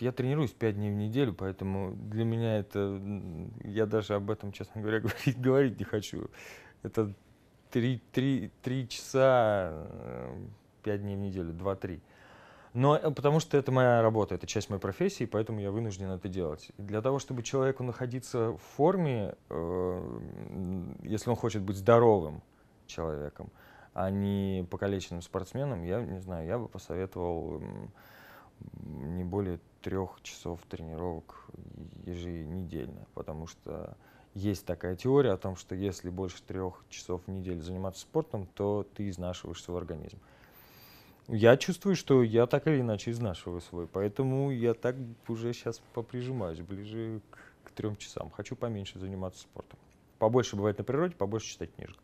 Я тренируюсь пять дней в неделю, поэтому для меня это... Я даже об этом, честно говоря, говорить, говорить не хочу. Это три три три часа э, пять дней в неделю, два-три. Но э, потому что это моя работа, это часть моей профессии, поэтому я вынужден это делать. И для того, чтобы человеку находиться в форме, э, если он хочет быть здоровым человеком, а не покалеченным спортсменом, я не знаю, я бы посоветовал трех часов тренировок еженедельно, потому что есть такая теория о том, что если больше трех часов в неделю заниматься спортом, то ты изнашиваешь свой организм. Я чувствую, что я так или иначе изнашиваю свой, поэтому я так уже сейчас поприжимаюсь ближе к, к трем часам. Хочу поменьше заниматься спортом. Побольше бывает на природе, побольше читать книжек.